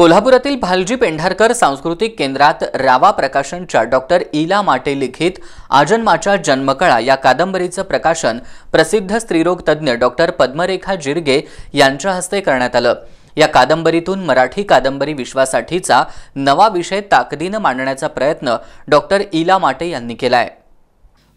कोल्हापुरातील भालजी पेंढारकर सांस्कृतिक केंद्रात रावा प्रकाशनच्या डॉक्टर इला माटे लिखित आजन्माच्या जन्मकळा या कादंबरीचं प्रकाशन प्रसिद्ध स्त्रीरोग तज्ज्ञ डॉक्टर पद्मरेखा जिरगे यांच्या हस्ते करण्यात आलं या कादंबरीतून मराठी कादंबरी विश्वासाठीचा नवा विषय ताकदीनं मांडण्याचा प्रयत्न डॉक्टर इला माटे यांनी केला आहे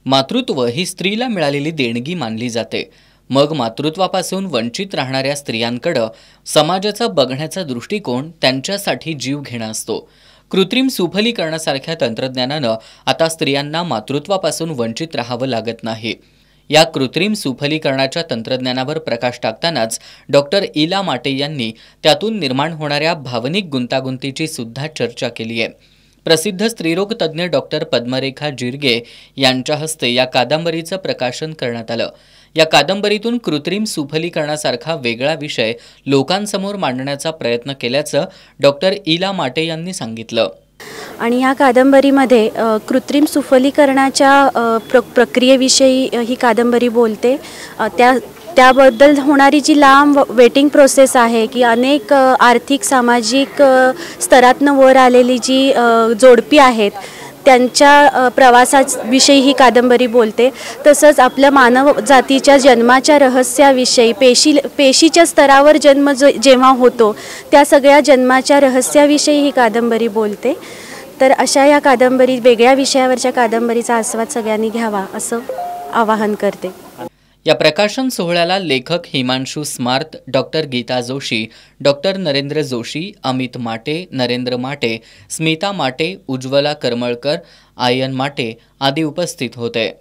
मातृत्व ही स्त्रीला मिळालेली देणगी मानली जाते मग मातृत्वापासून वंचित राहणाऱ्या स्त्रियांकडं समाजाचा बघण्याचा दृष्टिकोन त्यांच्यासाठी जीव घेणं असतो कृत्रिम सुफलीकरणासारख्या तंत्रज्ञानानं आता स्त्रियांना मातृत्वापासून वंचित राहावं लागत नाही या कृत्रिम सुफलीकरणाच्या तंत्रज्ञानावर प्रकाश टाकतानाच डॉक्टर इला माटे यांनी त्यातून निर्माण होणाऱ्या भावनिक गुंतागुंतीची सुद्धा चर्चा केली आहे प्रसिद्ध स्त्रीरोग तज्ज्ञ डॉक्टर पद्मरेखा जिरगे यांच्या हस्ते या कादंबरीचं प्रकाशन करण्यात आलं या कादंबरीतून कृत्रिम सुफलीकरणासारखा वेगळा विषय लोकांसमोर मांडण्याचा प्रयत्न केल्याचं डॉक्टर इला माटे यांनी सांगितलं आणि या कादंबरीमध्ये कृत्रिम सुफलीकरणाच्या प्र प्रक्रियेविषयी ही कादंबरी बोलते त्या त्याबद्दल होणारी जी लांब वेटिंग प्रोसेस आहे की अनेक आर्थिक सामाजिक स्तरातनं वर आलेली जी जोडपी आहेत त्यांच्या प्रवासाविषयी ही कादंबरी बोलते तसंच आपल्या मानव जातीच्या जन्माच्या रहस्याविषयी पेशी पेशीच्या स्तरावर जन्म ज जेव्हा होतो त्या सगळ्या जन्माच्या रहस्याविषयी ही कादंबरी बोलते तर अशा या कादंबरी वेगळ्या विषयावरच्या कादंबरीचा आस्वाद सगळ्यांनी घ्यावा असं आवाहन करते या प्रकाशन सोहळ्याला लेखक हिमांशू स्मार्त डॉक्टर गीता जोशी डॉक्टर नरेंद्र जोशी अमित माटे नरेंद्र माटे स्मिता माटे उज्ज्वला करमळकर आयन माटे आदी उपस्थित होते